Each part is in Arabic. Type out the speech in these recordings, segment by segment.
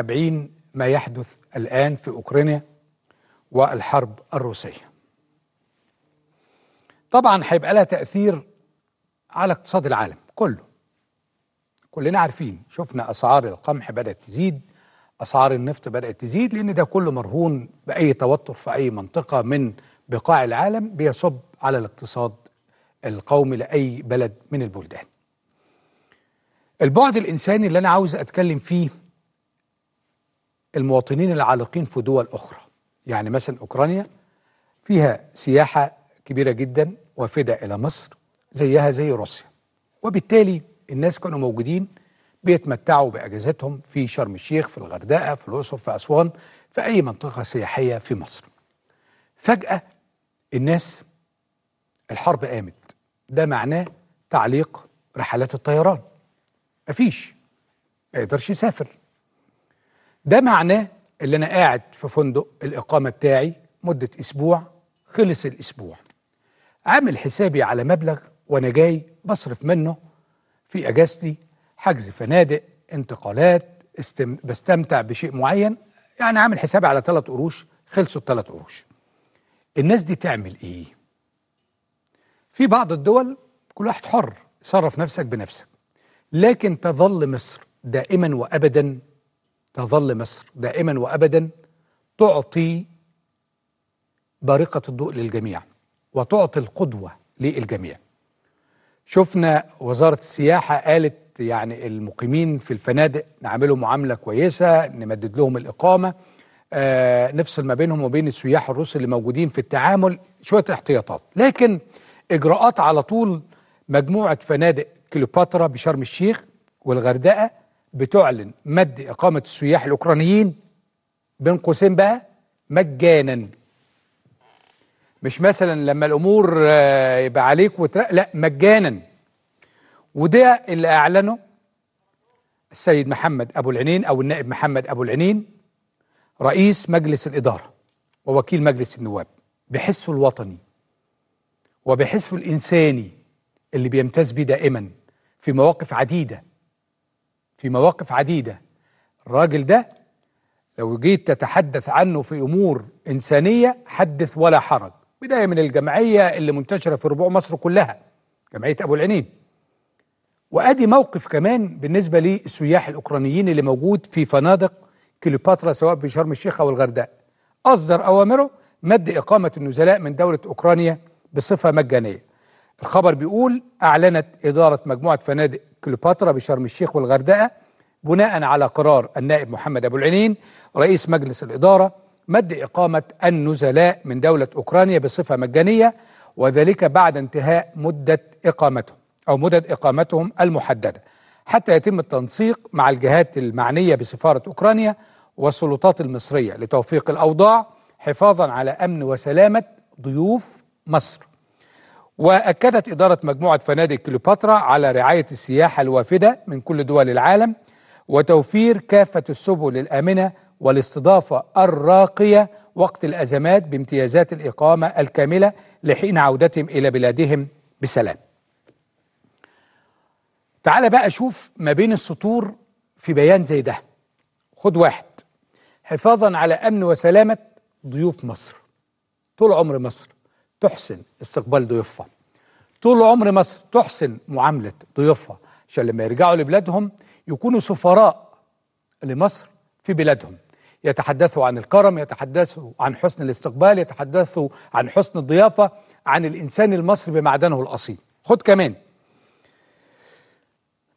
سبعين ما يحدث الآن في أوكرانيا والحرب الروسية طبعا هيبقى لها تأثير على اقتصاد العالم كله كلنا عارفين شفنا أسعار القمح بدأت تزيد أسعار النفط بدأت تزيد لأن ده كله مرهون بأي توتر في أي منطقة من بقاع العالم بيصب على الاقتصاد القومي لأي بلد من البلدان البعد الإنساني اللي أنا عاوز أتكلم فيه المواطنين العالقين في دول أخرى يعني مثلا أوكرانيا فيها سياحة كبيرة جدا وافدة إلى مصر زيها زي روسيا وبالتالي الناس كانوا موجودين بيتمتعوا بأجازتهم في شرم الشيخ في الغردقة في الأقصر في أسوان في أي منطقة سياحية في مصر فجأة الناس الحرب قامت ده معناه تعليق رحلات الطيران مفيش ما يقدرش يسافر ده معناه اللي انا قاعد في فندق الاقامه بتاعي مده اسبوع خلص الاسبوع عامل حسابي على مبلغ وانا جاي بصرف منه في اجازتي حجز فنادق انتقالات استم... بستمتع بشيء معين يعني عامل حسابي على ثلاث قروش خلصوا الثلاث قروش الناس دي تعمل ايه في بعض الدول كل واحد حر صرف نفسك بنفسك لكن تظل مصر دائما وابدا تظل مصر دائما وابدا تعطي بارقه الضوء للجميع وتعطي القدوه للجميع. شفنا وزاره السياحه قالت يعني المقيمين في الفنادق نعملهم معامله كويسه، نمدد لهم الاقامه، آه نفصل ما بينهم وبين السياح الروس اللي موجودين في التعامل شويه احتياطات، لكن اجراءات على طول مجموعه فنادق كليوباترا بشرم الشيخ والغردقه بتعلن مد إقامة السياح الأوكرانيين بين قوسين بقى مجانا مش مثلا لما الأمور آه، يبقى عليك وترق لا مجانا وده اللي أعلنه السيد محمد أبو العنين أو النائب محمد أبو العنين رئيس مجلس الإدارة ووكيل مجلس النواب بحسه الوطني وبحسه الإنساني اللي بيمتاز بيه دائما في مواقف عديدة في مواقف عديدة الراجل ده لو جيت تتحدث عنه في أمور إنسانية حدث ولا حرج بداية من الجمعية اللي منتشرة في ربوع مصر كلها جمعية أبو العنين وأدي موقف كمان بالنسبة للسياح الأوكرانيين اللي موجود في فنادق كليوباترا سواء في شرم الشيخ أو الغرداء أصدر أوامره مد إقامة النزلاء من دولة أوكرانيا بصفة مجانية الخبر بيقول أعلنت إدارة مجموعة فنادق كليوباترا بشرم الشيخ والغردقة بناء على قرار النائب محمد أبو العينين رئيس مجلس الإدارة مد إقامة النزلاء من دولة أوكرانيا بصفة مجانية وذلك بعد انتهاء مدة إقامتهم أو مدد إقامتهم المحددة حتى يتم التنسيق مع الجهات المعنية بسفارة أوكرانيا والسلطات المصرية لتوفيق الأوضاع حفاظا على أمن وسلامة ضيوف مصر وأكدت إدارة مجموعة فنادق كليوباترا على رعاية السياحة الوافدة من كل دول العالم وتوفير كافة السبل الآمنة والاستضافة الراقية وقت الأزمات بامتيازات الإقامة الكاملة لحين عودتهم إلى بلادهم بسلام تعال بقى شوف ما بين السطور في بيان زي ده خد واحد حفاظا على أمن وسلامة ضيوف مصر طول عمر مصر تحسن استقبال ضيوفها طول عمر مصر تحسن معاملة ضيوفها عشان لما يرجعوا لبلادهم يكونوا سفراء لمصر في بلادهم يتحدثوا عن الكرم يتحدثوا عن حسن الاستقبال يتحدثوا عن حسن الضيافة عن الإنسان المصري بمعدنه الأصيل خد كمان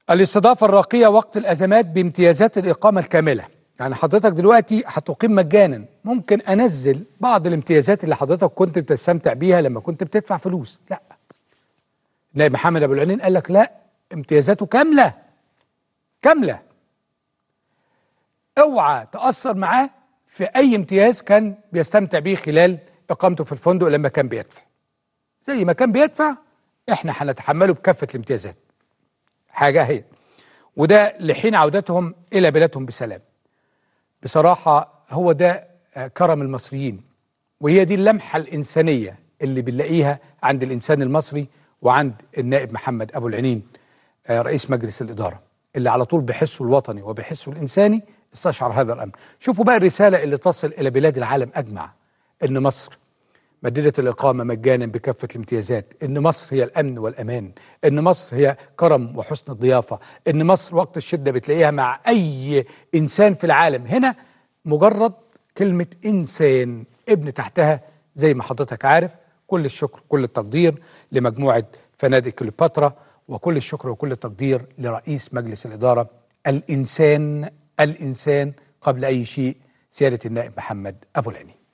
الاستضافة الراقية وقت الأزمات بامتيازات الإقامة الكاملة يعني حضرتك دلوقتي هتقيم مجانا ممكن انزل بعض الامتيازات اللي حضرتك كنت بتستمتع بيها لما كنت بتدفع فلوس لا نائب محمد ابو العلين قال لك لا امتيازاته كامله كامله اوعى تاثر معاه في اي امتياز كان بيستمتع بيه خلال اقامته في الفندق لما كان بيدفع زي ما كان بيدفع احنا هنتحمله بكافه الامتيازات حاجه هي وده لحين عودتهم الى بلادهم بسلام بصراحه هو ده آه، كرم المصريين وهي دي اللمحه الانسانيه اللي بنلاقيها عند الانسان المصري وعند النائب محمد ابو العنين آه، رئيس مجلس الاداره اللي على طول بحسه الوطني وبحسه الانساني استشعر هذا الامر شوفوا بقى الرساله اللي تصل الى بلاد العالم اجمع ان مصر مدينة الإقامة مجانا بكافة الامتيازات إن مصر هي الأمن والأمان إن مصر هي كرم وحسن الضيافة إن مصر وقت الشدة بتلاقيها مع أي إنسان في العالم هنا مجرد كلمة إنسان ابن تحتها زي ما حضرتك عارف كل الشكر كل التقدير لمجموعة فنادق كليوباترا وكل الشكر وكل التقدير لرئيس مجلس الإدارة الإنسان الإنسان قبل أي شيء سيادة النائب محمد أبو العنين